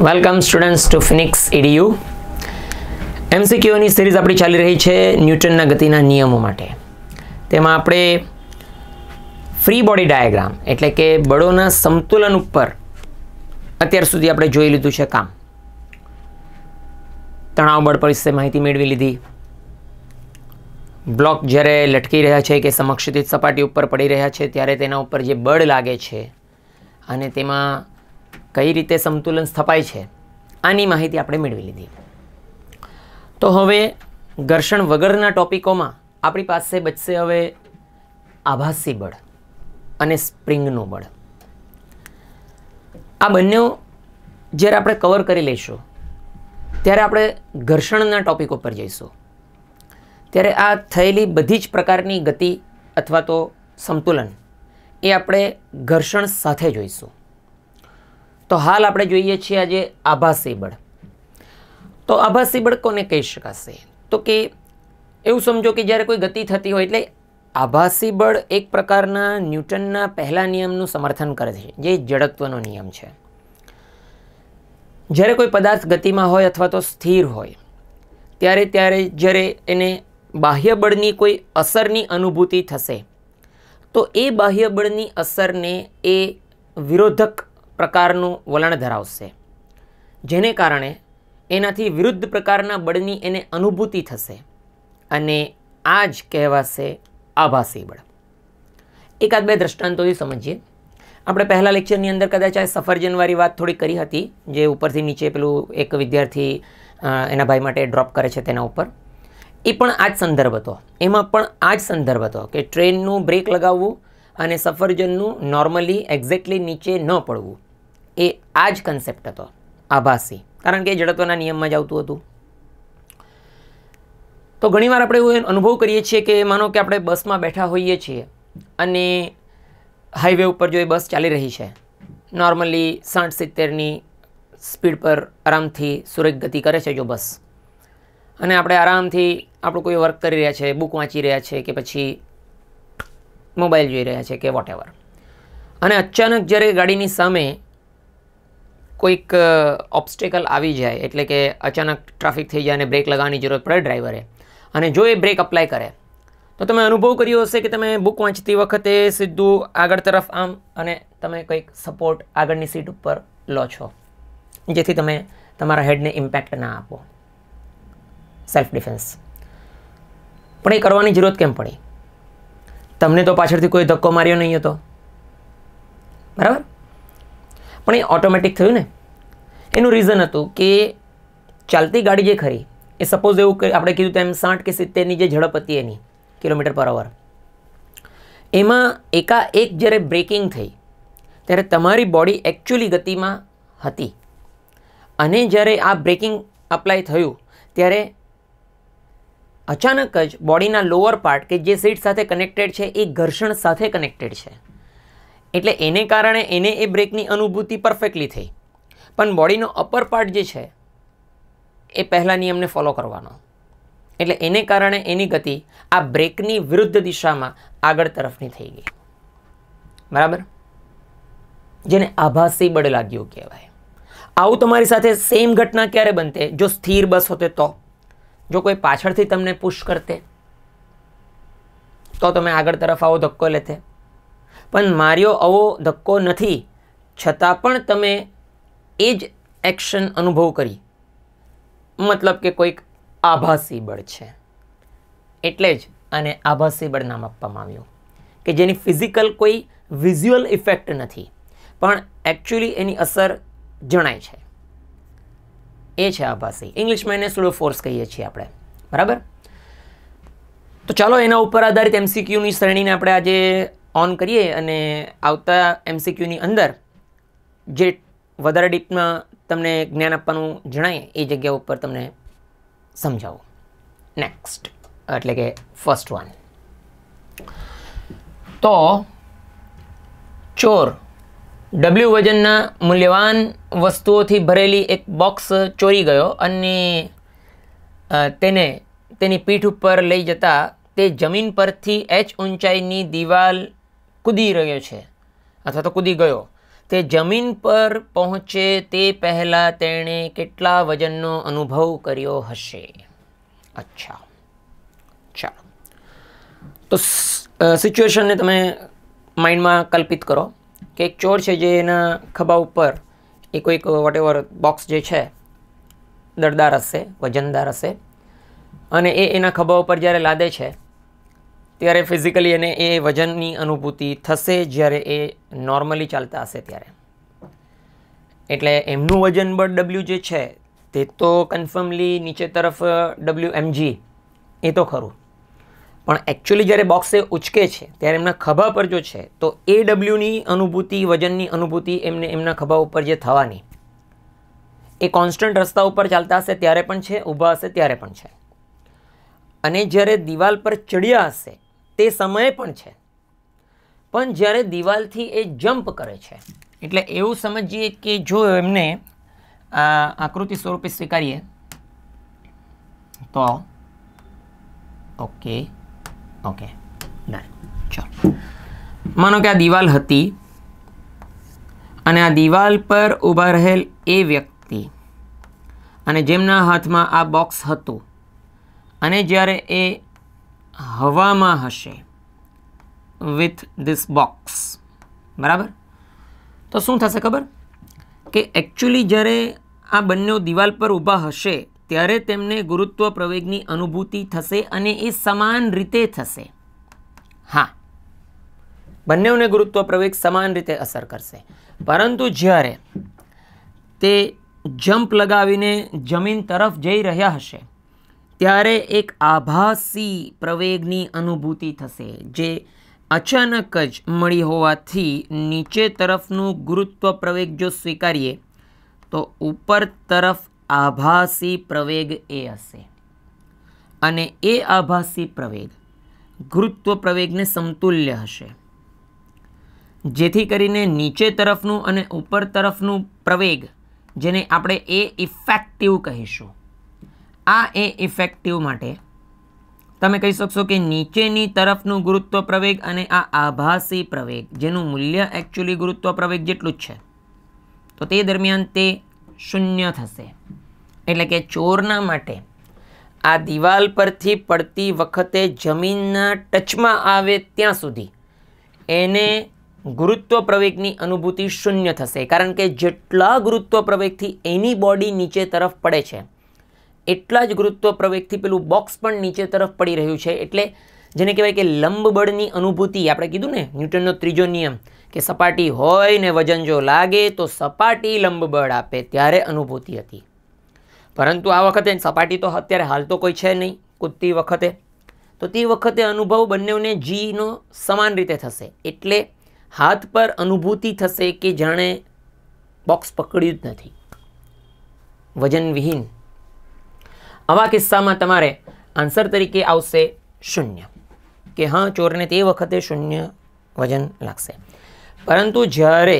welcome students to Phoenix edu એમસીક્યુની series આપણી ચાલી રહી છે ન્યૂટનના ગતિના નિયમો માટે તેમાં આપણે ફ્રી બોડી ડાયાગ્રામ એટલે કે બળોના સંતુલન ઉપર અત્યાર સુધી આપણે જોઈ લીધું છે કામ તણાવ બળ પર વિશે માહિતી મેળવી લીધી બ્લોક જ્યારે લટકી રહ્યા છે કે સમક્ષિત સપાટી ઉપર પડી રહ્યા છે ત્યારે તેના ઉપર જે બળ લાગે છે અને તેમાં કઈ રીતે સંતુલન સ્થપાય છે આની માહિતી આપણે મેળવી લીધી તો હવે ઘર્ષણ વગરના ટોપિકોમાં આપણી પાસે બચશે હવે આભાસી બળ અને સ્પ્રિંગનું બળ આ બંને જ્યારે આપણે કવર કરી લઈશું ત્યારે આપણે ઘર્ષણના ટોપિક ઉપર જઈશું ત્યારે આ થયેલી બધી જ પ્રકારની ગતિ અથવા તો સંતુલન એ આપણે ઘર્ષણ સાથે જોઈશું તો હાલ આપણે જોઈએ છીએ આજે આભા સીબળ તો આભા સીબળ કોને કહી શકાશે તો કે એવું સમજો કે જ્યારે કોઈ ગતિ થતી હોય એટલે આભાસી બળ એક પ્રકારના ન્યૂટનના પહેલા નિયમનું સમર્થન કરે છે જે જડત્વનો નિયમ છે જ્યારે કોઈ પદાર્થ ગતિમાં હોય અથવા તો સ્થિર હોય ત્યારે ત્યારે જ્યારે એને બાહ્ય બળની કોઈ અસરની અનુભૂતિ થશે તો એ બાહ્ય બળની અસરને એ વિરોધક પ્રકારનું વલણ ધરાવશે જેને કારણે એનાથી વિરુદ્ધ પ્રકારના બળની એને અનુભૂતિ થશે અને આ જ કહેવાશે આભાસી બળ એકાદ બે દ્રષ્ટાંતોથી સમજીએ આપણે પહેલાં લેક્ચરની અંદર કદાચ આ સફરજનવાળી વાત થોડી કરી હતી જે ઉપરથી નીચે પેલું એક વિદ્યાર્થી એના ભાઈ માટે ડ્રોપ કરે છે તેના ઉપર એ પણ આ જ સંદર્ભ હતો એમાં પણ આ જ સંદર્ભ હતો કે ટ્રેનનું બ્રેક લગાવવું અને સફરજનનું નોર્મલી એક્ઝેક્ટલી નીચે ન પડવું એ આ જ કન્સેપ્ટ હતો આભાસી કારણ કે જડત્વના નિયમમાં જ આવતું હતું તો ઘણીવાર આપણે એવું અનુભવ કરીએ છીએ કે માનો કે આપણે બસમાં બેઠા હોઈએ છીએ અને હાઈવે ઉપર જો એ બસ ચાલી રહી છે નોર્મલી સાઠ સિત્તેરની સ્પીડ પર આરામથી સુરેખ ગતિ કરે છે જો બસ અને આપણે આરામથી આપણું કોઈ વર્ક કરી રહ્યા છે બુક વાંચી રહ્યા છે કે પછી મોબાઈલ જોઈ રહ્યા છે કે વોટેવર અને અચાનક જ્યારે ગાડીની સામે કોઈક ઓબ્સ્ટેકલ આવી જાય એટલે કે અચાનક ટ્રાફિક થઈ જાય અને બ્રેક લગાવવાની જરૂર પડે ડ્રાઈવરે અને જો એ બ્રેક અપ્લાય કરે તો તમે અનુભવ કર્યો હશે કે તમે બુક વાંચતી વખતે સીધું આગળ તરફ આમ અને તમે કંઈક સપોર્ટ આગળની સીટ ઉપર લો છો જેથી તમે તમારા હેડને ઇમ્પેક્ટ ના આપો સેલ્ફ ડિફેન્સ પણ એ કરવાની જરૂરત કેમ પડી તમને તો પાછળથી કોઈ ધક્કો માર્યો નહીં હતો બરાબર પણ એ ઓટોમેટિક થયું ને એનું રીઝન હતું કે ચાલતી ગાડી જે ખરી એ સપોઝ એવું આપણે કીધું તેમ સાઠ કે સિત્તેરની જે ઝડપ હતી એની કિલોમીટર પર અવર એમાં એકાએક જ્યારે બ્રેકિંગ થઈ ત્યારે તમારી બોડી એકચ્યુઅલી ગતિમાં હતી અને જ્યારે આ બ્રેકિંગ અપ્લાય થયું ત્યારે અચાનક જ બોડીના લોઅર પાર્ટ કે જે સીટ સાથે કનેક્ટેડ છે એ ઘર્ષણ સાથે કનેક્ટેડ છે એટલે એને કારણે એને એ બ્રેકની અનુભૂતિ પરફેક્ટલી થઈ પણ બોડીનો અપર પાર્ટ જે છે એ પહેલા નિયમને ફોલો કરવાનો એટલે એને કારણે એની ગતિ આ બ્રેકની વિરુદ્ધ દિશામાં આગળ તરફની થઈ ગઈ બરાબર જેને આભાસી બળ લાગ્યું કહેવાય આવું તમારી સાથે સેમ ઘટના ક્યારે બનતે જો સ્થિર બસ હોતે તો જો કોઈ પાછળથી તમને પુશ કરતે તો તમે આગળ તરફ આવો ધક્કો લેતે પણ માર્યો આવો ધક્કો નથી છતાં પણ તમે એ જ એક્શન અનુભવ કરી મતલબ કે કોઈક આભાસી બળ છે એટલે જ આને આભાસી બળ નામ આપવામાં આવ્યું કે જેની ફિઝિકલ કોઈ વિઝ્યુઅલ ઇફેક્ટ નથી પણ એકચ્યુઅલી એની અસર જણાય છે એ છે આભાસી ઇંગ્લિશમાં એને સ્લો ફોર્સ કહીએ છીએ આપણે બરાબર તો ચાલો એના ઉપર આધારિત એમસીક્યુની શ્રેણીને આપણે આજે ઓન કરીએ અને આવતા એમસીક્યુની અંદર જે વધારે ડીપમાં તમને જ્ઞાન આપવાનું જણાય એ જગ્યા ઉપર તમને સમજાવું નેક્સ્ટ એટલે કે ફર્સ્ટ વન તો ચોર ડબલ્યુ વજનના મૂલ્યવાન વસ્તુઓથી ભરેલી એક બોક્સ ચોરી ગયો અને તેને તેની પીઠ ઉપર લઈ જતા તે જમીન પરથી એચ ઊંચાઈની દિવાલ કૂદી રહ્યો છે અથવા તો કૂદી ગયો તે જમીન પર પહોંચે તે પહેલાં તેણે કેટલા વજનનો અનુભવ કર્યો હશે અચ્છા ચાલો તો સિચ્યુએશનને તમે માઇન્ડમાં કલ્પિત કરો કે એક ચોર છે જે એના ખભા ઉપર એ કોઈક વોટ એવર બોક્સ જે છે દળદાર હશે વજનદાર હશે અને એ એના ખભા ઉપર જ્યારે લાદે છે ત્યારે ફિઝિકલી એને એ વજનની અનુભૂતિ થશે જ્યારે એ નોર્મલી ચાલતા હશે ત્યારે એટલે એમનું વજન બળ ડબલ્યુ જે છે તે તો કન્ફર્મલી નીચે તરફ ડબલ્યુ એમજી એ તો ખરું પણ એકચ્યુઅલી જ્યારે બોક્સે ઉચકે છે ત્યારે એમના ખભા પર જો છે તો એ ડબલ્યુની અનુભૂતિ વજનની અનુભૂતિ એમને એમના ખભા ઉપર જે થવાની એ કોન્સ્ટન્ટ રસ્તા ઉપર ચાલતા હશે ત્યારે પણ છે ઊભા હશે ત્યારે પણ છે અને જ્યારે દિવાલ પર ચડ્યા હશે તે સમય પણ છે પણ જ્યારે દિવાલથી એ જમ્પ કરે છે એટલે એવું સમજીએ કે જો એમને આ આકૃતિ સ્વરૂપે સ્વીકારીએ તો ઓકે ઓકે ડન ચાલો માનો કે આ દિવાલ હતી અને આ દિવાલ પર ઊભા રહેલ એ વ્યક્તિ અને જેમના હાથમાં આ બોક્સ હતું અને જ્યારે એ હવામાં હશે વિથ ધીસ બોક્સ બરાબર તો શું થશે ખબર કે એકચ્યુઅલી જ્યારે આ બંને દિવાલ પર ઊભા હશે ત્યારે તેમને ગુરુત્વ પ્રવેગની અનુભૂતિ થશે અને એ સમાન રીતે થશે હા બંનેઓને ગુરુત્વ પ્રવેગ સમાન રીતે અસર કરશે પરંતુ જ્યારે તે જમ્પ લગાવીને જમીન તરફ જઈ રહ્યા હશે ત્યારે એક આભાસી પ્રવેગની અનુભૂતિ થશે જે અચાનક જ મળી હોવાથી નીચે તરફનું ગુરુત્વ પ્રવેગ જો સ્વીકારીએ તો ઉપર તરફ આભાસી પ્રવેગ એ હશે અને એ આભાસી પ્રવેગ ગુરુત્વ પ્રવેગને સમતુલ્ય હશે જેથી કરીને નીચે તરફનું અને ઉપર તરફનું પ્રવેગ જેને આપણે એ ઇફેક્ટિવ કહીશું આ એ ઇફેક્ટિવ માટે તમે કહી શકશો કે નીચેની તરફનું ગુરુત્વ પ્રવેગ અને આ આભાસી પ્રવેગ જેનું મૂલ્ય એકચ્યુઅલી ગુરુત્વ પ્રવેગ જેટલું જ છે તો તે દરમિયાન તે શૂન્ય થશે એટલે કે ચોરના માટે આ દિવાલ પરથી પડતી વખતે જમીનના ટચમાં આવે ત્યાં સુધી એને ગુરુત્વ પ્રવેગની અનુભૂતિ શૂન્ય થશે કારણ કે જેટલા ગુરુત્વ પ્રવેગથી એની બોડી નીચે તરફ પડે છે એટલા જ ગુરુત્વ પ્રવેગથી પેલું બોક્સ પણ નીચે તરફ પડી રહ્યું છે એટલે જેને કહેવાય કે લંબબળની અનુભૂતિ આપણે કીધું ને ન્યૂટનનો ત્રીજો નિયમ કે સપાટી હોય ને વજન જો લાગે તો સપાટી લંબબળ આપે ત્યારે અનુભૂતિ હતી પરંતુ આ વખતે સપાટી તો અત્યારે હાલ તો કોઈ છે નહીં કૂદતી વખતે તો તે વખતે અનુભવ બંનેઓને જીનો સમાન રીતે થશે એટલે હાથ પર અનુભૂતિ થશે કે જાણે બોક્સ પકડ્યું જ નથી વજનવિહીન આવા કિસ્સામાં તમારે આન્સર તરીકે આવશે શૂન્ય કે હા ચોરને તે વખતે શૂન્ય વજન લાગશે પરંતુ જ્યારે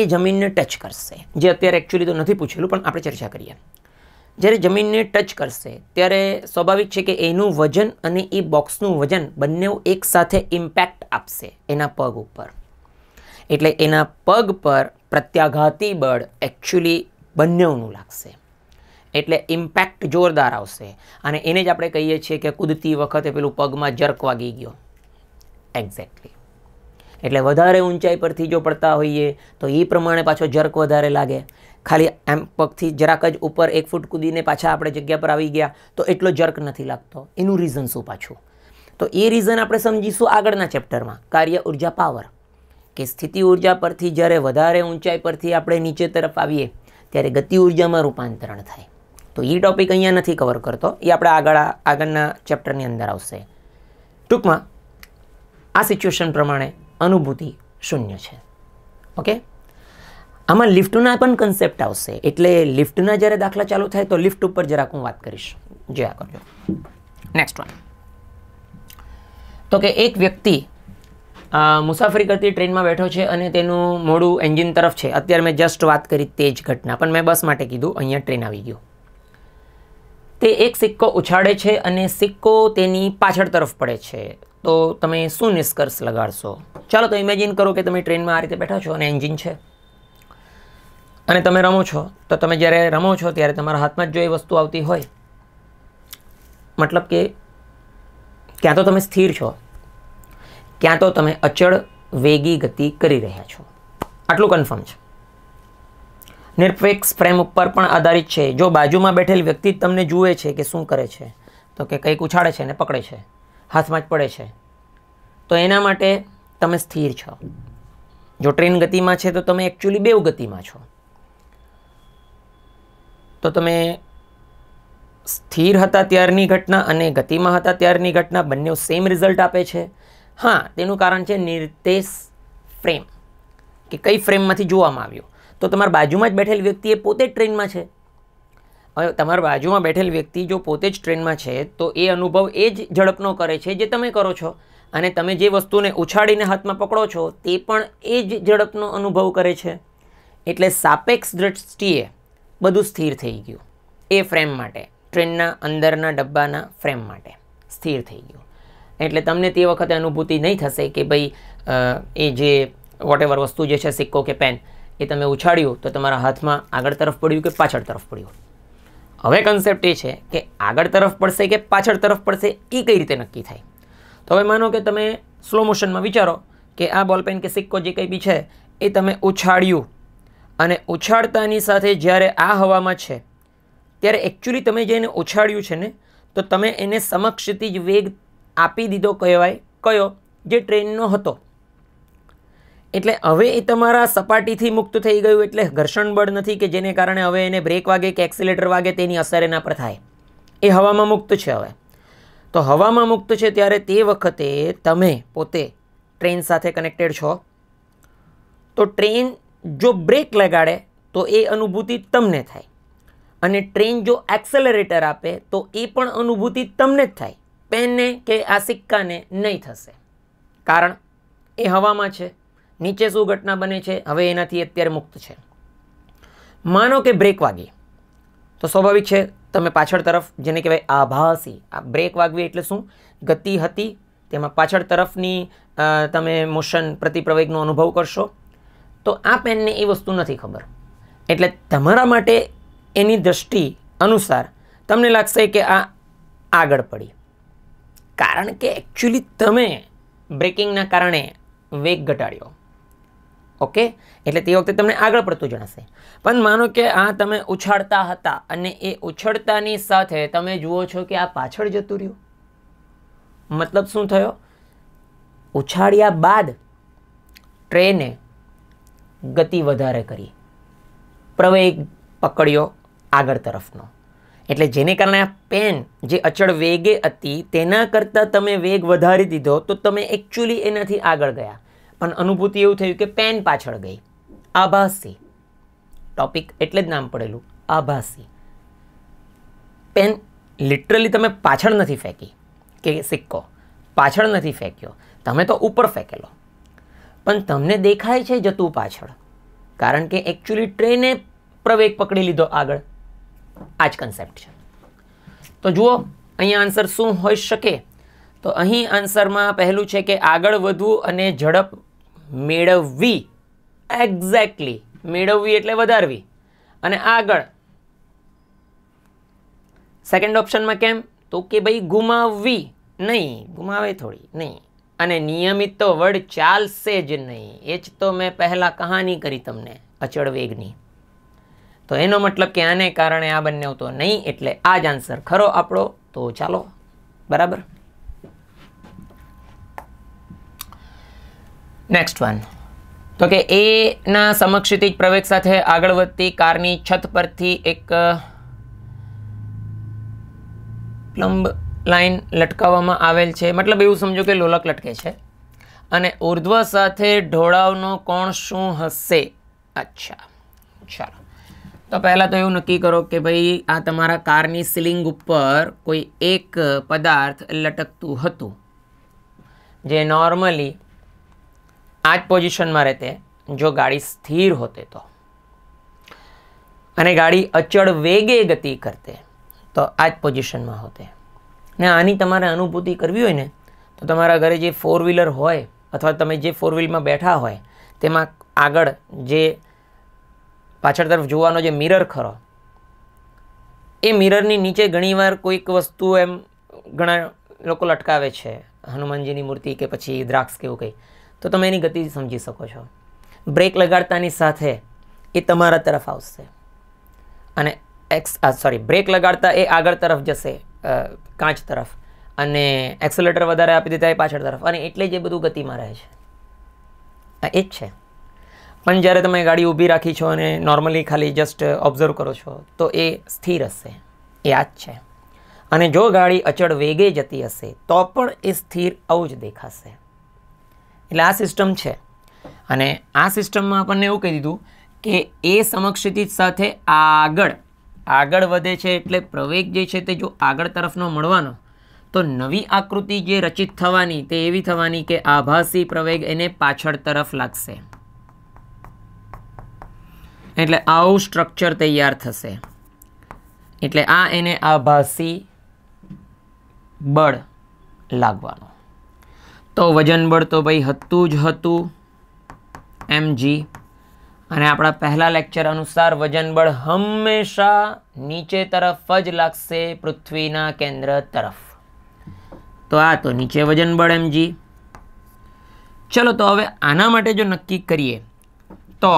એ જમીનને ટચ કરશે જે અત્યારે એકચ્યુઅલી તો નથી પૂછેલું પણ આપણે ચર્ચા કરીએ જ્યારે જમીનને ટચ કરશે ત્યારે સ્વાભાવિક છે કે એનું વજન અને એ બોક્સનું વજન બંને એકસાથે ઇમ્પેક્ટ આપશે એના પગ ઉપર એટલે એના પગ પર પ્રત્યાઘાતી બળ એકચ્યુઅલી બંનેઓનું લાગશે એટલે ઇમ્પેક્ટ જોરદાર આવશે અને એને જ આપણે કહીએ છીએ કે કૂદતી વખતે પેલું પગમાં જર્ક વાગી ગયો એક્ઝેક્ટલી એટલે વધારે ઊંચાઈ પરથી જો પડતા હોઈએ તો એ પ્રમાણે પાછો જર્ક વધારે લાગે ખાલી એમ પગથી જરાક જ ઉપર એક ફૂટ કૂદીને પાછા આપણે જગ્યા પર આવી ગયા તો એટલો જર્ક નથી લાગતો એનું રીઝન શું પાછું તો એ રીઝન આપણે સમજીશું આગળના ચેપ્ટરમાં કાર્ય ઉર્જા પાવર કે સ્થિતિ ઉર્જા પરથી જ્યારે વધારે ઊંચાઈ પરથી આપણે નીચે તરફ આવીએ ત્યારે ગતિ ઉર્જામાં રૂપાંતરણ થાય તો એ ટોપિક અહીંયા નથી કવર કરતો એ આપણે આગળ આગળના ચેપ્ટરની અંદર આવશે ટૂંકમાં આ સિચ્યુએશન પ્રમાણે અનુભૂતિ શૂન્ય છે ઓકે આમાં લિફ્ટના પણ કન્સેપ્ટ આવશે એટલે લિફ્ટના જ્યારે દાખલા ચાલુ થાય તો લિફ્ટ ઉપર જરાક હું વાત કરીશ જે કરજો નેક્સ્ટ વન તો કે એક વ્યક્તિ મુસાફરી કરતી ટ્રેનમાં બેઠો છે અને તેનું મોડું એન્જિન તરફ છે અત્યારે મેં જસ્ટ વાત કરી તે જ ઘટના પણ મેં બસ માટે કીધું અહીંયા ટ્રેન આવી ગયું તે એક સિક્કો ઉછાળે છે અને સિક્કો તેની પાછળ તરફ પડે છે તો તમે શું નિષ્કર્ષ લગાડશો ચાલો તો ઇમેજિન કરો કે તમે ટ્રેનમાં આ રીતે બેઠા છો અને એન્જિન છે અને તમે રમો છો તો તમે જ્યારે રમો છો ત્યારે તમારા હાથમાં જ જો એ વસ્તુ આવતી હોય મતલબ કે ક્યાં તો તમે સ્થિર છો ક્યાં તો તમે અચળ વેગી ગતિ કરી રહ્યા છો આટલું કન્ફર્મ છે નિરપેક્ષ ફ્રેમ ઉપર પણ આધારિત છે જો બાજુમાં બેઠેલ વ્યક્તિ તમને જુએ છે કે શું કરે છે તો કે કંઈક ઉછાળે છે ને પકડે છે હાથમાં જ પડે છે તો એના માટે તમે સ્થિર છો જો ટ્રેન ગતિમાં છે તો તમે એકચ્યુઅલી બેવ ગતિમાં છો તો તમે સ્થિર હતા ત્યારની ઘટના અને ગતિમાં હતા ત્યારની ઘટના બંને સેમ રિઝલ્ટ આપે છે હા તેનું કારણ છે નિર્દેશ ફ્રેમ કે કઈ ફ્રેમમાંથી જોવામાં આવ્યું તો તમારા બાજુમાં જ બેઠેલ વ્યક્તિ એ પોતે જ ટ્રેનમાં છે હવે તમારા બાજુમાં બેઠેલ વ્યક્તિ જો પોતે જ ટ્રેનમાં છે તો એ અનુભવ એ જ ઝડપનો કરે છે જે તમે કરો છો અને તમે જે વસ્તુને ઉછાળીને હાથમાં પકડો છો તે પણ એ જ ઝડપનો અનુભવ કરે છે એટલે સાપેક્ષ દ્રષ્ટિએ બધું સ્થિર થઈ ગયું એ ફ્રેમ માટે ટ્રેનના અંદરના ડબ્બાના ફ્રેમ માટે સ્થિર થઈ ગયું એટલે તમને તે વખતે અનુભૂતિ નહીં થશે કે ભાઈ એ જે વોટ વસ્તુ જે છે સિક્કો કે પેન એ તમે ઉછાળ્યું તો તમારા હાથમાં આગળ તરફ પડ્યું કે પાછળ તરફ પડ્યું હવે કન્સેપ્ટ એ છે કે આગળ તરફ પડશે કે પાછળ તરફ પડશે એ કઈ રીતે નક્કી થાય તો હવે માનો કે તમે સ્લો મોશનમાં વિચારો કે આ બોલપેન કે સિક્કો જે કંઈ બી છે એ તમે ઉછાળ્યું અને ઉછાળતાની સાથે જ્યારે આ હવામાં છે ત્યારે એકચ્યુઅલી તમે જેને ઉછાળ્યું છે ને તો તમે એને સમક્ષથી જ વેગ આપી દીધો કહેવાય કયો જે ટ્રેનનો હતો એટલે હવે એ તમારા સપાટીથી મુક્ત થઈ ગયું એટલે ઘર્ષણ બળ નથી કે જેને કારણે હવે એને બ્રેક વાગે કે એક્સિલેટર વાગે તેની અસર એના પર થાય એ હવામાં મુક્ત છે હવે તો હવામાં મુક્ત છે ત્યારે તે વખતે તમે પોતે ટ્રેન સાથે કનેક્ટેડ છો તો ટ્રેન જો બ્રેક લગાડે તો એ અનુભૂતિ તમને થાય અને ટ્રેન જો એક્સેલરેટર આપે તો એ પણ અનુભૂતિ તમને જ થાય પેનને કે આ સિક્કાને નહીં થશે કારણ એ હવામાં છે નીચે શું ઘટના બને છે હવે એનાથી અત્યારે મુક્ત છે માનો કે બ્રેક વાગી તો સ્વાભાવિક છે તમે પાછળ તરફ જેને કહેવાય આભાસી આ બ્રેક વાગવી એટલે શું ગતિ હતી તેમાં પાછળ તરફની તમે મોશન પ્રતિપ્રવેગનો અનુભવ કરશો તો આ પેનને એ વસ્તુ નથી ખબર એટલે તમારા માટે એની દ્રષ્ટિ અનુસાર તમને લાગશે કે આ આગળ પડી કારણ કે એકચ્યુઅલી તમે બ્રેકિંગના કારણે વેગ ઘટાડ્યો ઓકે એટલે તે વખતે તમને આગળ પડતું જણાશે પણ માનો કે આ તમે ઉછાળતા હતા અને એ ઉછળતાની સાથે તમે જુઓ છો કે આ પાછળ જતું રહ્યું મતલબ શું થયો ઉછાળ્યા બાદ ટ્રેને ગતિ વધારે કરી પ્રવેગ પકડ્યો આગળ તરફનો એટલે જેને કારણે આ પેન જે અચળ વેગે હતી તેના કરતાં તમે વેગ વધારી દીધો તો તમે એકચ્યુઅલી એનાથી આગળ ગયા પણ અનુભૂતિ એવું થયું કે પેન પાછળ ગઈ આભાસી ટોપિક એટલે જ નામ પડેલું આભાસી પેન લિટરલી તમે પાછળ નથી ફેંકી કે સિક્કો પાછળ નથી ફેંક્યો તમે તો ઉપર ફેંકેલો પણ તમને દેખાય છે જતું પાછળ કારણ કે એકચ્યુઅલી ટ્રેને પ્રવેગ પકડી લીધો આગળ આ જ કન્સેપ્ટ છે તો જુઓ અહીંયા આન્સર શું હોઈ શકે તો અહીં આન્સરમાં પહેલું છે કે આગળ વધવું અને ઝડપ મેળવવી એક્ઝેક્ટલી મેળવવી એટલે વધારવી અને આગળ સેકન્ડ ઓપ્શનમાં કેમ તો કે ભાઈ ગુમાવવી નહીં ગુમાવે થોડી નહીં અને નિયમિત તો વર્ડ ચાલશે જ નહીં એ જ તો મેં પહેલાં કહાની કરી તમને અચળ વેગની તો એનો મતલબ કે આને કારણે આ બંને તો નહીં એટલે આ જ આન્સર ખરો આપણો તો ચાલો બરાબર નેક્સ્ટ વન તો કે એના સમક્ષિતિજ પ્રવેગ સાથે આગળ વધતી કારની છત પરથી એક પ્લમ્બ લાઇન લટકાવવામાં આવેલ છે મતલબ એવું સમજો કે લોલક લટકે છે અને ઉર્ધ્વ સાથે ઢોળાવનો કોણ શું હશે અચ્છા ચાલો તો પહેલાં તો એવું નક્કી કરો કે ભાઈ આ તમારા કારની સિલિંગ ઉપર કોઈ એક પદાર્થ લટકતું હતું જે નોર્મલી આજ જ પોઝિશનમાં રહેતે જો ગાડી સ્થિર હોતે તો અને ગાડી અચળ વેગે ગતિ કરતે તો આ જ પોઝિશનમાં હોતે ને આની તમારે અનુભૂતિ કરવી હોય ને તો તમારા ઘરે જે ફોર વ્હીલર હોય અથવા તમે જે ફોર વ્હીલમાં બેઠા હોય તેમાં આગળ જે પાછળ તરફ જોવાનો જે મિરર ખરો એ મિરરની નીચે ઘણીવાર કોઈક વસ્તુ એમ ઘણા લોકો લટકાવે છે હનુમાનજીની મૂર્તિ કે પછી દ્રાક્ષ કે એવું કંઈ તો તમે એની ગતિ સમજી શકો છો બ્રેક લગાડતાની સાથે એ તમારા તરફ આવશે અને એક્સ સોરી બ્રેક લગાડતા એ આગળ તરફ જશે કાચ તરફ અને એક્સલેટર વધારે આપી દેતા એ પાછળ તરફ અને એટલે જે બધું ગતિમાં રહે છે એ જ છે પણ જ્યારે તમે ગાડી ઊભી રાખી છો અને નોર્મલી ખાલી જસ્ટ ઓબ્ઝર્વ કરો છો તો એ સ્થિર હશે એ આ જ છે અને જો ગાડી અચળ વેગે જતી હશે તો પણ એ સ્થિર આવું જ દેખાશે એટલે આ સિસ્ટમ છે અને આ સિસ્ટમમાં આપણને એવું કહી દીધું કે એ સમક્ષિતિ સાથે આગળ આગળ વધે છે એટલે પ્રવેગ જે છે તે જો આગળ તરફનો મળવાનો તો નવી આકૃતિ જે રચિત થવાની તે એવી થવાની કે આભાસી પ્રવેગ એને પાછળ તરફ લાગશે એટલે આવું સ્ટ્રક્ચર તૈયાર થશે એટલે આ એને આભાસી બળ લાગવાનું તો વજન બળ તો ભાઈ હતું જ હતું એમ જી અને આપણા પહેલા લેક્ચર અનુસાર વજન બળ હંમેશા નીચે તરફ જ લાગશે પૃથ્વીના કેન્દ્ર તરફ તો આ તો નીચે વજન બળ એમ જી ચલો તો હવે આના માટે જો નક્કી કરીએ તો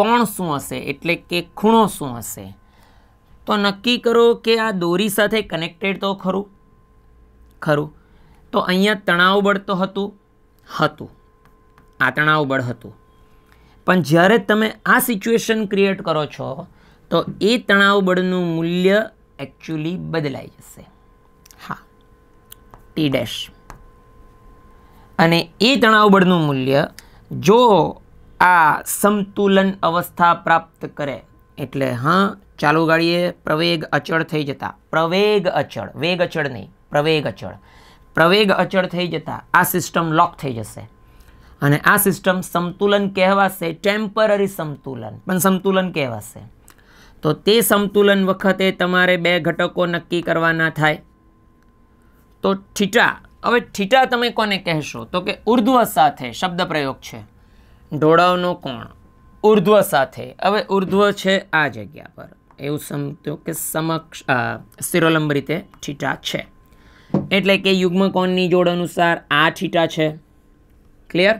કોણ શું હશે એટલે કે ખૂણો શું હશે તો નક્કી કરો કે આ દોરી સાથે કનેક્ટેડ તો ખરું ખરું તો અહીંયા તણાવ બળ તો હતું હતું આ તણાવ બળ હતું પણ જ્યારે તમે આ સિચ્યુએશન ક્રિએટ કરો છો તો એ તણાવ બળનું મૂલ્ય એકચ્યુઅલી બદલાઈ જશે હા ટી ડેશ અને એ તણાવ બળનું મૂલ્ય જો આ સમતુલન અવસ્થા પ્રાપ્ત કરે એટલે હા ચાલુ ગાડીએ પ્રવેગ અચળ થઈ જતા પ્રવેગ અચળ વેગ અચળ નહીં પ્રવેગ અચળ પ્રવેગ અચળ થઈ જતા આ સિસ્ટમ લોક થઈ જશે અને આ સિસ્ટમ સંતુલન કહેવાશે ટેમ્પરરી સંતુલન પણ સંતુલન કહેવાશે તો તે સંતુલન વખતે તમારે બે ઘટકો નક્કી કરવાના થાય તો ઠીટા હવે ઠીટા તમે કોને કહેશો તો કે ઉર્ધ્વ સાથે શબ્દ પ્રયોગ છે ઢોળાવનો કોણ ઉર્ધ્વ સાથે હવે ઉર્ધ્વ છે આ જગ્યા પર એવું સમજો કે સમક્ષ શિરોલંબ રીતે ઠીટા છે એટલે કે યુગ્મકોણની જોડ અનુસાર આ છીટા છે ક્લિયર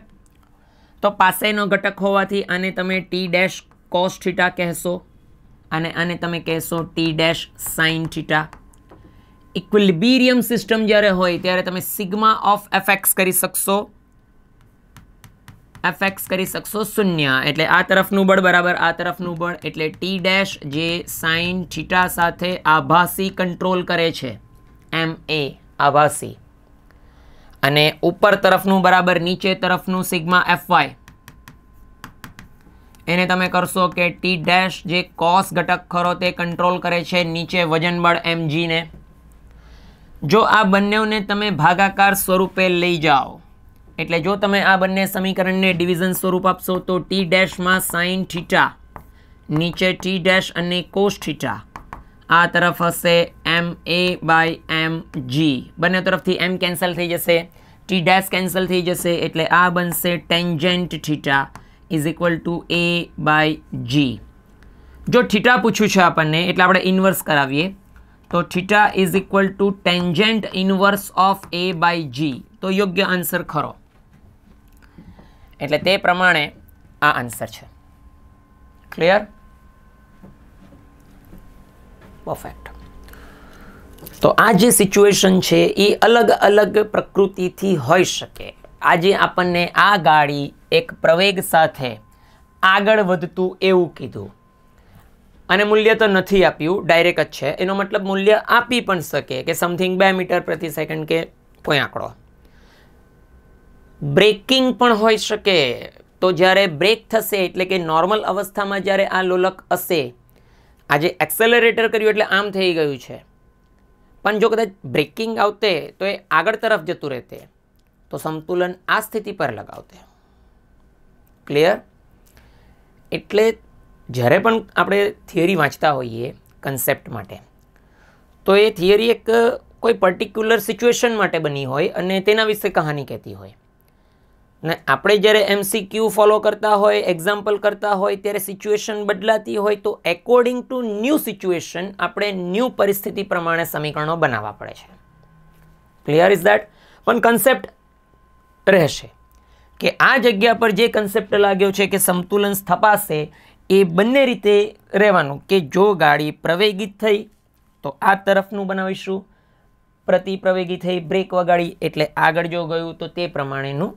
તો પાસેનો ઘટક હોવાથી આને તમે ટી ડેશ કોસ છીટા કહેશો અને આને તમે કહેશો T dash sine theta equilibrium system જ્યારે હોય ત્યારે તમે સિગ્મા ઓફ એફેક્સ કરી શકશો એફેક્સ કરી શકશો શૂન્ય એટલે આ તરફનું બળ બરાબર આ તરફનું બળ એટલે ટી ડેશ જે સાઇન છીટા સાથે આભાસી કંટ્રોલ કરે છે એમ એ આભાસી અને ઉપર તરફનું બરાબર નીચે તરફનું સિગ્મા એફવાય એને તમે કરશો કે ટી ડેશ જે કોસ ઘટક ખરો તે કંટ્રોલ કરે છે નીચે વજનબળ એમજીને જો આ બંનેઓને તમે ભાગાકાર સ્વરૂપે લઈ જાઓ એટલે જો તમે આ બંને સમીકરણને ડિવિઝન સ્વરૂપ આપશો તો ટી ડેશમાં સાઇન થીટા નીચે ટી ડેશ અને કોસ થીટા આ તરફ હશે એમ એ બાય એમ જી બંને તરફથી એમ કેન્સલ થઈ જશે ટી ડેશ કેન્સલ થઈ જશે એટલે આ બનશે tangent theta is equal to A by G જો થીટા પૂછ્યું છે આપણને એટલે આપણે ઇન્વર્સ કરાવીએ તો theta is equal to tangent inverse of A by G તો યોગ્ય આન્સર ખરો એટલે તે પ્રમાણે આ આન્સર છે ક્લિયર પરફેક્ટ તો આ જે સિચ્યુએશન છે એ અલગ અલગ પ્રકૃતિથી હોઈ શકે આજે આપણને આ ગાડી એક પ્રવેગ સાથે આગળ વધતું એવું કીધું અને મૂલ્ય તો નથી આપ્યું ડાયરેક્ટ જ છે એનો મતલબ મૂલ્ય આપી પણ શકે કે સમથિંગ બે મીટર પ્રતિ સેકન્ડ કે કોઈ આંકડો બ્રેકિંગ પણ હોઈ શકે તો જ્યારે બ્રેક થશે એટલે કે નોર્મલ અવસ્થામાં જ્યારે આ લોલક હશે આજે એક્સેલરેટર કર્યું એટલે આમ થઈ ગયું છે પણ જો કદાચ બ્રેકિંગ આવતે તો એ આગળ તરફ જતું રહેતે તો સંતુલન આ સ્થિતિ પર લગાવતે ક્લિયર એટલે જ્યારે પણ આપણે થિયરી વાંચતા હોઈએ કન્સેપ્ટ માટે તો એ થિયરી એક કોઈ પર્ટિક્યુલર સિચ્યુએશન માટે બની હોય અને તેના વિશે કહાની કહેતી હોય ને આપણે જ્યારે એમસીક્યુ ફોલો કરતા હોય એક્ઝામ્પલ કરતા હોય ત્યારે સિચ્યુએશન બદલાતી હોય તો એકોર્ડિંગ ટુ ન્યૂ સિચ્યુએશન આપણે ન્યૂ પરિસ્થિતિ પ્રમાણે સમીકરણો બનાવવા પડે છે ક્લિયર ઇઝ દેટ પણ કન્સેપ્ટ રહેશે કે આ જગ્યા પર જે કન્સેપ્ટ લાગ્યો છે કે સંતુલન સ્થપાશે એ બંને રીતે રહેવાનું કે જો ગાડી પ્રવેગિત થઈ તો આ તરફનું બનાવીશું પ્રતિ પ્રતિપ્રવેગી થઈ બ્રેક વગાડી એટલે આગળ જો ગયું તો તે પ્રમાણેનું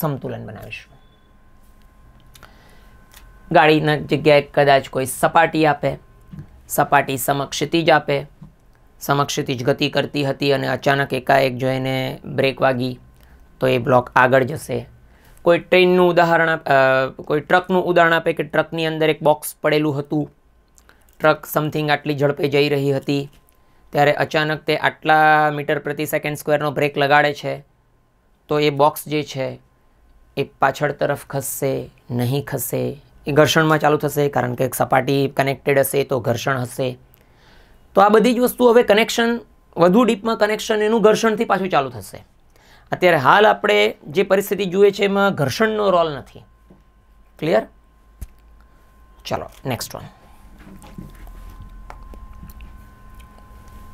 સમતુલન બનાવીશું ગાડીના જગ્યાએ કદાચ કોઈ સપાટી આપે સપાટી જ આપે જ ગતિ કરતી હતી અને અચાનક એકાએક જો એને બ્રેક વાગી તો એ બ્લોક આગળ જશે કોઈ ટ્રેનનું ઉદાહરણ કોઈ ટ્રકનું ઉદાહરણ આપે કે ટ્રકની અંદર એક બોક્સ પડેલું હતું ટ્રક સમથિંગ આટલી ઝડપે જઈ રહી હતી ત્યારે અચાનક તે આટલા મીટર પ્રતિ સેકન્ડ સ્ક્વેરનો બ્રેક લગાડે છે તો એ બોક્સ જે છે એ પાછળ તરફ ખસશે નહીં ખસશે એ ઘર્ષણમાં ચાલુ થશે કારણ કે એક સપાટી કનેક્ટેડ હશે તો ઘર્ષણ હશે તો આ બધી જ વસ્તુ હવે કનેક્શન વધુ ડીપમાં કનેક્શન એનું ઘર્ષણથી પાછું ચાલુ થશે અત્યારે હાલ આપણે જે પરિસ્થિતિ જુએ છે એમાં ઘર્ષણનો રોલ નથી ક્લિયર ચલો નેક્સ્ટ વન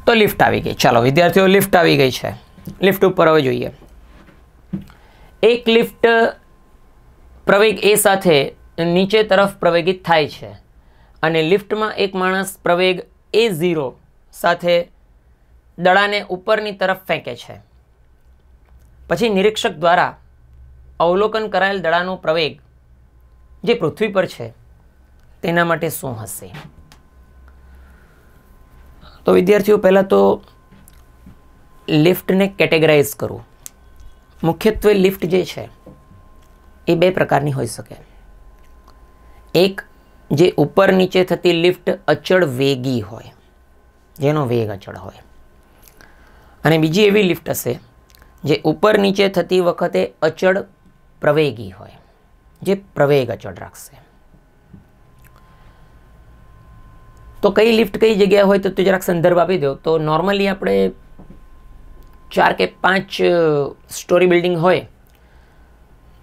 તો લિફ્ટ આવી ગઈ ચાલો વિદ્યાર્થીઓ લિફ્ટ આવી ગઈ છે લિફ્ટ ઉપર હવે જોઈએ એક લિફ્ટ પ્રવેગ એ સાથે નીચે તરફ પ્રવેગિત થાય છે અને લિફ્ટમાં એક માણસ પ્રવેગ એ ઝીરો સાથે દડાને ઉપરની તરફ ફેંકે છે પછી નિરીક્ષક દ્વારા અવલોકન કરાયેલ દડાનો પ્રવેગ જે પૃથ્વી પર છે તેના માટે શું હશે તો વિદ્યાર્થીઓ પહેલાં તો લિફ્ટને કેટેગરાઇઝ કરું મુખ્યત્વે લિફ્ટ જે છે એ બે પ્રકારની હોઈ શકે એક જે ઉપર નીચે થતી લિફ્ટ અચળ વેગી હોય જેનો વેગ અચળ હોય અને બીજી એવી લિફ્ટ હશે જે ઉપર નીચે થતી વખતે અચળ પ્રવેગી હોય જે પ્રવેગ અચળ રાખશે તો કઈ લિફ્ટ કઈ જગ્યા હોય તો તું જરાક સંદર્ભ આપી દો તો નોર્મલી આપણે ચાર કે પાંચ સ્ટોરી બિલ્ડિંગ હોય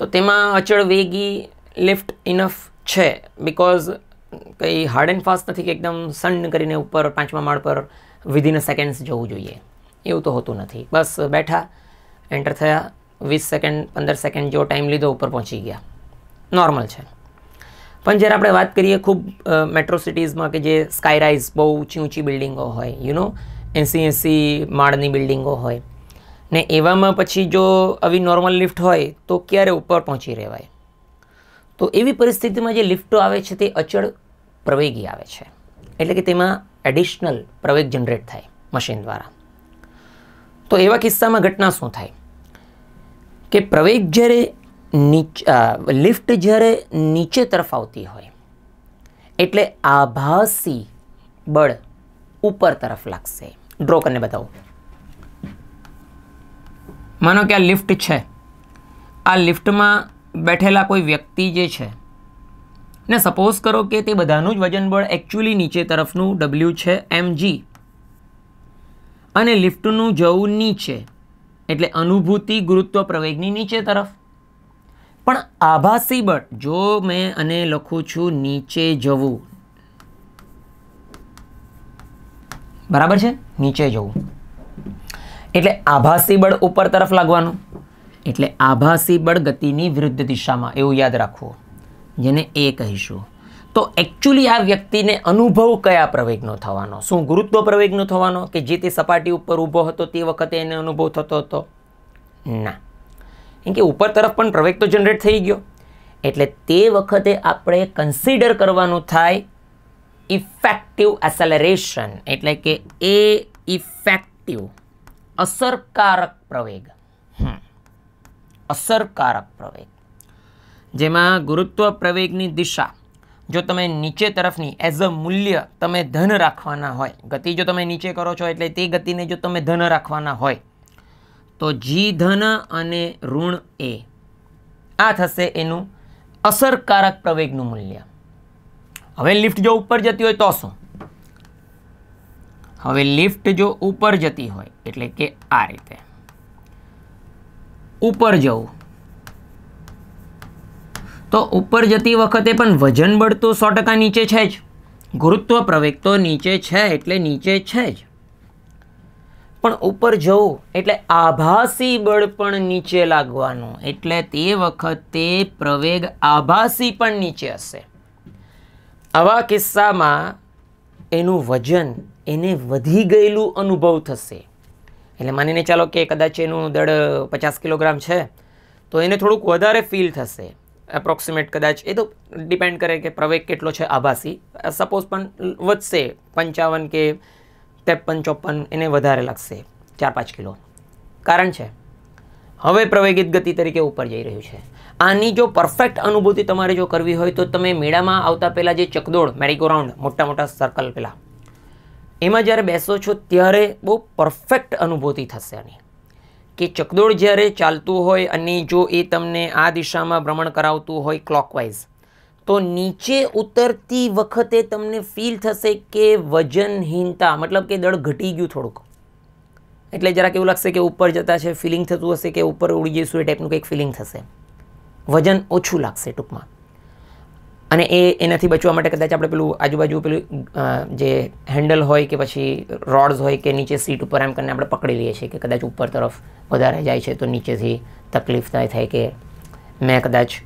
તો તેમાં અચળ વેગી લિફ્ટ ઇનફ છે બિકોઝ કંઈ હાર્ડ એન્ડ ફાસ્ટ નથી કે એકદમ સન્ન કરીને ઉપર પાંચમા માળ પર વિધિન અ સેકન્ડ્સ જવું જોઈએ એવું તો હોતું નથી બસ બેઠા એન્ટર થયા વીસ સેકન્ડ પંદર સેકન્ડ જેવો ટાઈમ લીધો ઉપર પહોંચી ગયા નોર્મલ છે પણ જ્યારે આપણે વાત કરીએ ખૂબ મેટ્રો સિટીઝમાં કે જે સ્કાયરાઇઝ બહુ ઊંચી ઊંચી બિલ્ડિંગો હોય યુ નો એંસી એંસી માળની બિલ્ડિંગો હોય ને એવામાં પછી જો આવી નોર્મલ લિફ્ટ હોય તો ક્યારે ઉપર પહોંચી રહેવાય તો એવી પરિસ્થિતિમાં જે લિફ્ટો આવે છે તે અચળ પ્રવેગી આવે છે એટલે કે તેમાં એડિશનલ પ્રવેગ જનરેટ થાય મશીન દ્વારા તો એવા કિસ્સામાં ઘટના શું થાય કે પ્રવેગ જ્યારે નીચ લિફ્ટ જ્યારે નીચે તરફ આવતી હોય એટલે આભાસી બળ ઉપર તરફ લાગશે ડ્રો કરીને બતાવું માનો કે આ લિફ્ટ છે આ લિફ્ટમાં બેઠેલા કોઈ વ્યક્તિ જે છે ને સપોઝ કરો કે તે બધાનું જ વજનબળ બળ એકચ્યુઅલી નીચે તરફનું ડબલ્યુ છે એમજી અને લિફ્ટનું જવું નીચે એટલે અનુભૂતિ ગુરુત્વ પ્રવેગની નીચે તરફ પણ આભાસી બળ જો મેં અને લખું છું નીચે જવું બરાબર છે નીચે જવું એટલે આભાસી બળ ઉપર તરફ લાગવાનું એટલે આભાસી બળ ગતિની વિરુદ્ધ દિશામાં એવું યાદ રાખવું જેને એ કહીશું તો એકચ્યુઅલી આ વ્યક્તિને અનુભવ કયા પ્રવેગનો થવાનો શું ગુરુત્વ પ્રવેગનો થવાનો કે જે તે સપાટી ઉપર ઊભો હતો તે વખતે એને અનુભવ થતો હતો ના કેમ કે ઉપર તરફ પણ પ્રવેગ તો જનરેટ થઈ ગયો એટલે તે વખતે આપણે કન્સિડર કરવાનું થાય ઇફેક્ટિવ એસેલરેશન એટલે કે એ ઇફેક્ટિવ અસરકારક પ્રવેગ અસરકારક પ્રવેગ જેમાં ગુરુત્વ પ્રવેગની દિશા જો તમે નીચે તરફની એઝ અ મૂલ્ય તમે ધન રાખવાના હોય ગતિ જો તમે નીચે કરો છો એટલે તે ગતિને જો તમે ધન રાખવાના હોય તો જી ધન અને ઋણ એ આ થશે એનું અસરકારક પ્રવેગનું મૂલ્ય હવે લિફ્ટ જો ઉપર જતી હોય તો શું હવે લિફ્ટ જો ઉપર જતી હોય એટલે કે આ રીતે ઉપર જવું તો ઉપર જતી વખતે પણ વજન બળ તો સો ટકા નીચે છે જ ગુરુત્વ પ્રવેગ તો નીચે છે એટલે નીચે છે જ પણ ઉપર જવું એટલે આભાસી બળ પણ નીચે લાગવાનું એટલે તે વખતે પ્રવેગ આભાસી પણ નીચે હશે આવા કિસ્સામાં એનું વજન એને વધી ગયેલું અનુભવ થશે એટલે માનીને ચાલો કે કદાચ એનું દળ પચાસ કિલોગ્રામ છે તો એને થોડુંક વધારે ફીલ થશે એપ્રોક્સિમેટ કદાચ એ તો ડિપેન્ડ કરે કે પ્રવેગ કેટલો છે આભાસી સપોઝ પણ વધશે પંચાવન કે ત્રેપન ચોપન એને વધારે લાગશે ચાર પાંચ કિલો કારણ છે હવે પ્રવેગિત ગતિ તરીકે ઉપર જઈ રહ્યું છે આની જો પરફેક્ટ અનુભૂતિ તમારે જો કરવી હોય તો તમે મેળામાં આવતા પહેલાં જે ચકદોળ મેરીગોરાઉન્ડ મોટા મોટા સર્કલ પહેલાં એમાં જ્યારે બેસો છો ત્યારે બહુ પરફેક્ટ અનુભૂતિ થશે આની કે ચકડોળ જ્યારે ચાલતું હોય અને જો એ તમને આ દિશામાં ભ્રમણ કરાવતું હોય ક્લોકવાઇઝ તો નીચે ઉતરતી વખતે તમને ફીલ થશે કે વજનહીનતા મતલબ કે દળ ઘટી ગયું થોડુંક એટલે જરાક એવું લાગશે કે ઉપર જતા છે ફિલિંગ થતું હશે કે ઉપર ઉડી જઈશું એ ટાઈપનું કંઈક ફિલિંગ થશે વજન ઓછું લાગશે ટૂંકમાં અને એ એનાથી બચવા માટે કદાચ આપણે પેલું આજુબાજુ પેલું જે હેન્ડલ હોય કે પછી રોડ્સ હોય કે નીચે સીટ ઉપર એમ કરીને આપણે પકડી લઈએ છીએ કે કદાચ ઉપર તરફ વધારે જાય છે તો નીચેથી તકલીફ થાય થાય કે મેં કદાચ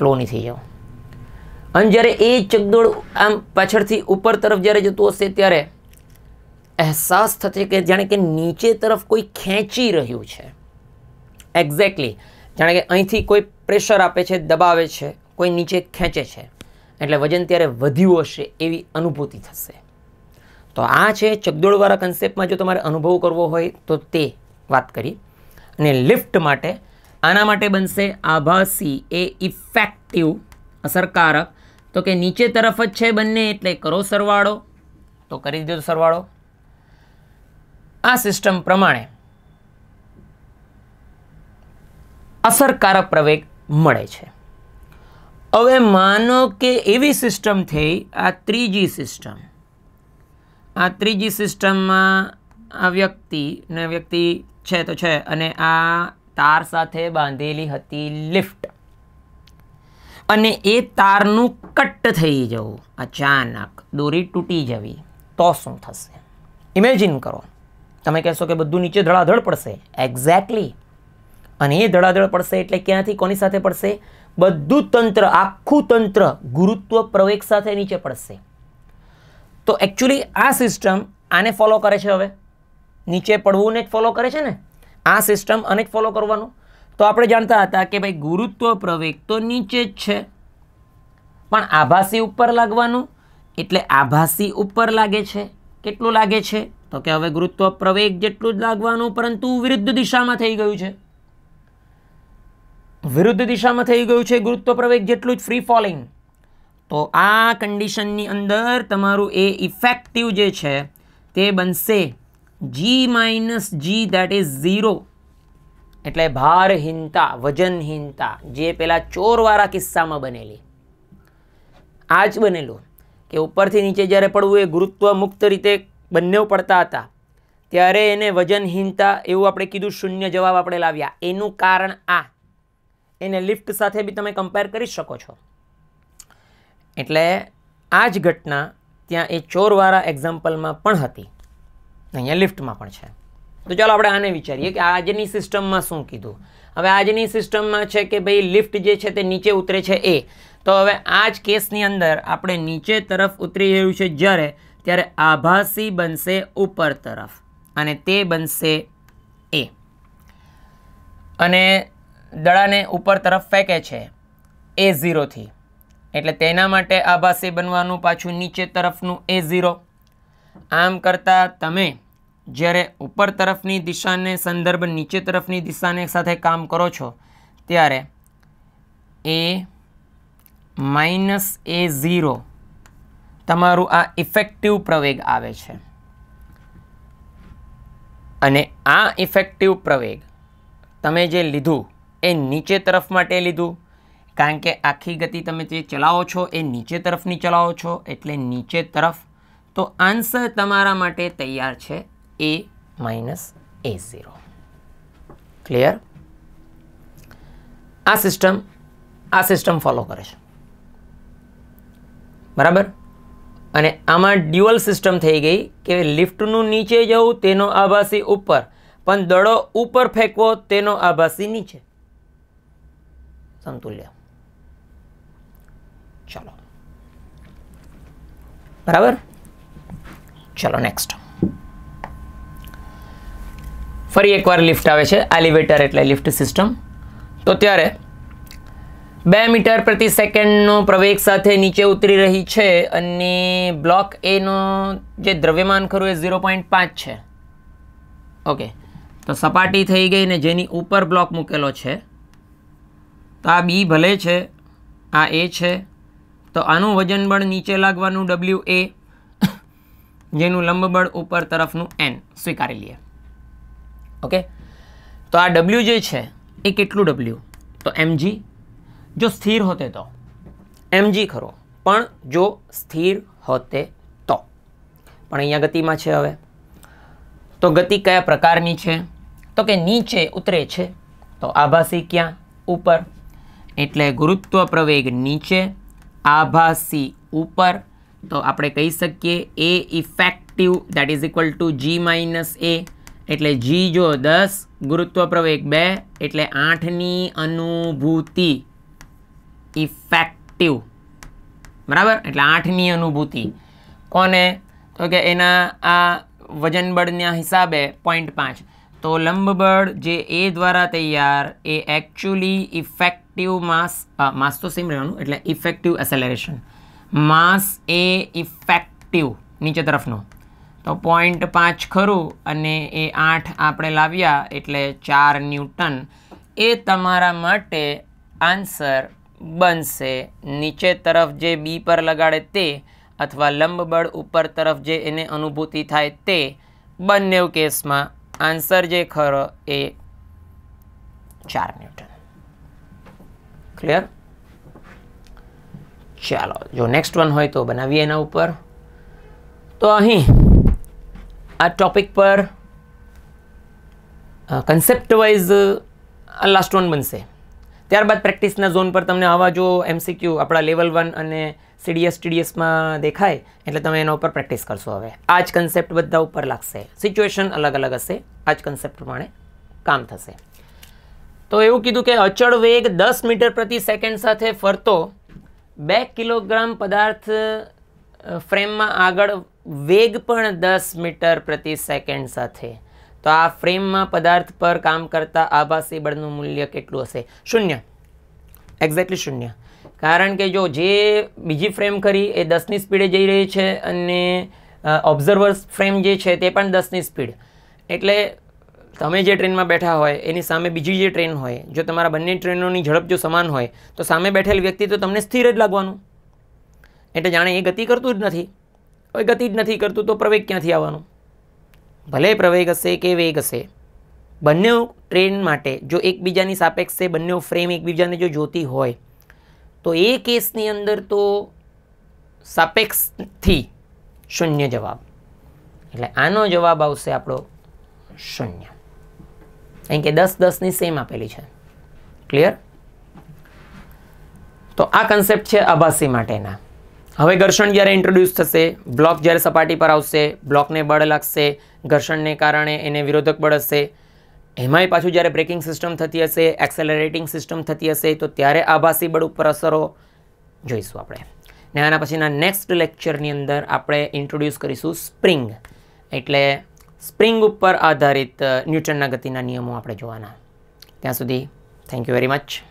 ફ્લો નહીં થઈ જાઉં અને જ્યારે એ ચકદોળ આમ પાછળથી ઉપર તરફ જ્યારે જતું હશે ત્યારે અહેસાસ થશે કે જાણે કે નીચે તરફ કોઈ ખેંચી રહ્યું છે એક્ઝેક્ટલી જાણે કે અહીંથી કોઈ પ્રેશર આપે છે દબાવે છે કોઈ નીચે ખેંચે છે એટલે વજન ત્યારે વધ્યું હશે એવી અનુભૂતિ થશે તો આ છે ચગદોળવાળા કન્સેપ્ટમાં જો તમારે અનુભવ કરવો હોય તો તે વાત કરી અને લિફ્ટ માટે આના માટે બનશે આભાસી એ ઇફેક્ટિવ અસરકારક તો કે નીચે તરફ જ છે બંને એટલે કરો સરવાળો તો કરી દીધો સરવાળો આ સિસ્ટમ પ્રમાણે અસરકારક પ્રવેગ મળે છે હવે માનો કે એવી સિસ્ટમ થઈ આ ત્રીજી સિસ્ટમ આ ત્રીજી સિસ્ટમમાં આ વ્યક્તિ વ્યક્તિને વ્યક્તિ છે તો છે અને આ તાર સાથે બાંધેલી હતી લિફ્ટ અને એ તારનું કટ થઈ જવું અચાનક દોરી તૂટી જવી તો શું થશે ઇમેજિન કરો તમે કહેશો કે બધું નીચે ધડાધડ પડશે એક્ઝેક્ટલી અને એ ધડાધડ પડશે એટલે ક્યાંથી કોની સાથે પડશે બધું તંત્ર આખું તંત્ર ગુરુત્વ પ્રવેગ સાથે નીચે પડશે તો એકચ્યુઅલી આ સિસ્ટમ આને ફોલો કરે છે હવે નીચે પડવુંને જ ફોલો કરે છે ને આ સિસ્ટમ અને જ ફોલો કરવાનું તો આપણે જાણતા હતા કે ભાઈ ગુરુત્વ પ્રવેગ તો નીચે જ છે પણ આભાસી ઉપર લાગવાનું એટલે આભાસી ઉપર લાગે છે કેટલું લાગે છે તો કે હવે ગુરુત્વ પ્રવેગ જેટલું જ લાગવાનું પરંતુ વિરુદ્ધ દિશામાં થઈ ગયું છે વિરુદ્ધ દિશામાં થઈ ગયું છે ગુરુત્વ પ્રવેગ જેટલું જ ફ્રી ફોલિંગ તો આ કન્ડિશનની અંદર તમારું એ ઇફેક્ટિવ જે છે તે બનશે G minus G that is zero એટલે ભારહીનતા વજનહીનતા જે પેલા ચોરવાળા કિસ્સામાં બનેલી આ જ બનેલું કે ઉપરથી નીચે જ્યારે પડવું એ ગુરુત્વ મુક્ત રીતે બંને પડતા હતા ત્યારે એને વજનહીનતા એવું આપણે કીધું શૂન્ય જવાબ આપણે લાવ્યા એનું કારણ આ એને લિફ્ટ સાથે બી તમે કમ્પેર કરી શકો છો એટલે આ જ ઘટના ત્યાં એ ચોરવાળા એક્ઝામ્પલમાં પણ હતી અહીંયા લિફ્ટમાં પણ છે તો ચાલો આપણે આને વિચારીએ કે આજની સિસ્ટમમાં શું કીધું હવે આજની સિસ્ટમમાં છે કે ભાઈ લિફ્ટ જે છે તે નીચે ઉતરે છે એ તો હવે આ જ કેસની અંદર આપણે નીચે તરફ ઉતરી રહ્યું છે જ્યારે ત્યારે આભાસી બનશે ઉપર તરફ અને તે બનશે એ અને દડાને ઉપર તરફ ફેંકે છે એ ઝીરોથી એટલે તેના માટે આભાસી બનવાનું પાછું નીચે તરફનું એ ઝીરો આમ કરતાં તમે જ્યારે ઉપર તરફની દિશાને સંદર્ભ નીચે તરફની દિશાને સાથે કામ કરો છો ત્યારે એ માઇનસ એ ઝીરો તમારું આ ઇફેક્ટિવ પ્રવેગ આવે છે અને આ ઇફેક્ટિવ પ્રવેગ તમે જે લીધું એ નીચે તરફ માટે લીધું કારણ કે આખી ગતિ તમે જે ચલાવો છો એ નીચે તરફની ચલાવો છો એટલે નીચે તરફ તો આન્સર તમારા માટે તૈયાર છે A minus A zero clear આ સિસ્ટમ આ સિસ્ટમ ફોલો કરે છે બરાબર અને આમાં ડ્યુઅલ સિસ્ટમ થઈ ગઈ કે લિફ્ટનું નીચે જવું તેનો આભાસી ઉપર પણ દડો ઉપર ફેંકવો તેનો આભાસી નીચે સમતુલ્ય ચલો બરાબર ચલો નેક્સ્ટ ફરી એકવાર લિફ્ટ આવે છે એલિવેટર એટલે લિફ્ટ સિસ્ટમ તો ત્યારે બે મીટર પ્રતિ સેકન્ડનો પ્રવેગ સાથે નીચે ઉતરી રહી છે અને બ્લોક એનો જે દ્રવ્યમાન ખરું એ ઝીરો પોઈન્ટ પાંચ છે ઓકે તો સપાટી થઈ ગઈ ને જેની ઉપર બ્લોક મૂકેલો છે તો આ બી ભલે છે આ એ છે તો આનું વજન બળ નીચે લાગવાનું ડબલ્યુ એ જેનું લંબબળ ઉપર તરફનું એન સ્વીકારી લઈએ ઓકે તો આ ડબલ્યુ જે છે એ કેટલું ડબલ્યુ તો એમજી જો સ્થિર હોતે તો એમજી ખરો પણ જો સ્થિર હોતે તો પણ અહીંયા ગતિમાં છે હવે તો ગતિ કયા પ્રકારની છે તો કે નીચે ઉતરે છે તો આભાસી ક્યાં ઉપર એટલે ગુરુત્વ પ્રવેગ નીચે આભાસી ઉપર તો આપણે કહી શકીએ A effective that is equal to G minus A એટલે જી જો દસ ગુરુત્વ પ્રવેગ બે એટલે આઠની અનુભૂતિ ઇફેક્ટિવ બરાબર એટલે આઠની અનુભૂતિ કોને તો કે એના આ વજનબળના હિસાબે પોઈન્ટ પાંચ તો લંબબળ જે એ દ્વારા તૈયાર એ actually effect effective mass mass તો સેમ રહેવાનું એટલે ઇફેક્ટિવ એસેલરેશન માસ એ ઇફેક્ટિવ નીચે તરફનો તો પોઈન્ટ પાંચ ખરું અને એ આઠ આપણે લાવ્યા એટલે ચાર ન્યૂટન એ તમારા માટે આન્સર બનશે નીચે તરફ જે બી પર લગાડે તે અથવા લંબબળ ઉપર તરફ જે એને અનુભૂતિ થાય તે બંને કેસમાં આન્સર જે ખરો એ ચાર ન્યૂટન ક્લિયર ચાલો જો નેક્સ્ટ વન હોય તો બનાવીએ એના ઉપર તો અહીં આ ટોપિક પર કન્સેપ્ટ વાઇઝ લાસ્ટ વન બનશે ત્યારબાદ પ્રેક્ટિસના ઝોન પર તમને આવા જો એમસીક્યુ આપણા લેવલ વન અને સીડીએસ ટીડીએસમાં દેખાય એટલે તમે એના ઉપર પ્રેક્ટિસ કરશો હવે આ જ કન્સેપ્ટ બધા ઉપર લાગશે સિચ્યુએશન અલગ અલગ હશે આ જ કન્સેપ્ટ પ્રમાણે કામ થશે તો એવું કીધું કે અચળ વેગ દસ મીટર પ્રતિ સેકન્ડ સાથે ફરતો બે કિલોગ્રામ પદાર્થ ફ્રેમમાં આગળ વેગ પણ દસ મીટર પ્રતિ સેકન્ડ સાથે તો આ ફ્રેમમાં પદાર્થ પર કામ કરતા આભાસી બળનું મૂલ્ય કેટલું હશે શૂન્ય એક્ઝેક્ટલી શૂન્ય કારણ કે જો જે બીજી ફ્રેમ ખરી એ દસની સ્પીડે જઈ રહી છે અને ઓબ્ઝર્વર ફ્રેમ જે છે તે પણ દસની સ્પીડ એટલે તમે જે ટ્રેનમાં બેઠા હોય એની સામે બીજી જે ટ્રેન હોય જો તમારા બંને ટ્રેનોની ઝડપ જો સમાન હોય તો સામે બેઠેલ વ્યક્તિ તો તમને સ્થિર જ લાગવાનું એટલે જાણે એ ગતિ કરતું જ નથી હવે ગતિ જ નથી કરતું તો પ્રવેગ ક્યાંથી આવવાનો ભલે પ્રવેગ હશે કે વેગ હશે બંને ટ્રેન માટે જો એકબીજાની સાપેક્ષે બંને ફ્રેમ એકબીજાને જો જોતી હોય તો એ કેસની અંદર તો સાપેક્ષથી શૂન્ય જવાબ એટલે આનો જવાબ આવશે આપણો શૂન્ય કારણ કે દસ દસની સેમ આપેલી છે ક્લિયર તો આ કન્સેપ્ટ છે આભાસી માટેના હવે ઘર્ષણ જ્યારે ઇન્ટ્રોડ્યુસ થશે બ્લોક જ્યારે સપાટી પર આવશે બ્લોકને બળ લાગશે ઘર્ષણને કારણે એને વિરોધક બળ હશે એમાંય પાછું જ્યારે બ્રેકિંગ સિસ્ટમ થતી હશે એક્સેલરેટિંગ સિસ્ટમ થતી હશે તો ત્યારે આભાસી બળ ઉપર અસરો જોઈશું આપણે ને આના પછીના નેક્સ્ટ લેક્ચરની અંદર આપણે ઇન્ટ્રોડ્યુસ કરીશું સ્પ્રિંગ એટલે સ્પ્રિંગ ઉપર આધારિત ન્યૂટનના ગતિના નિયમો આપણે જોવાના ત્યાં સુધી થેન્ક યુ વેરી મચ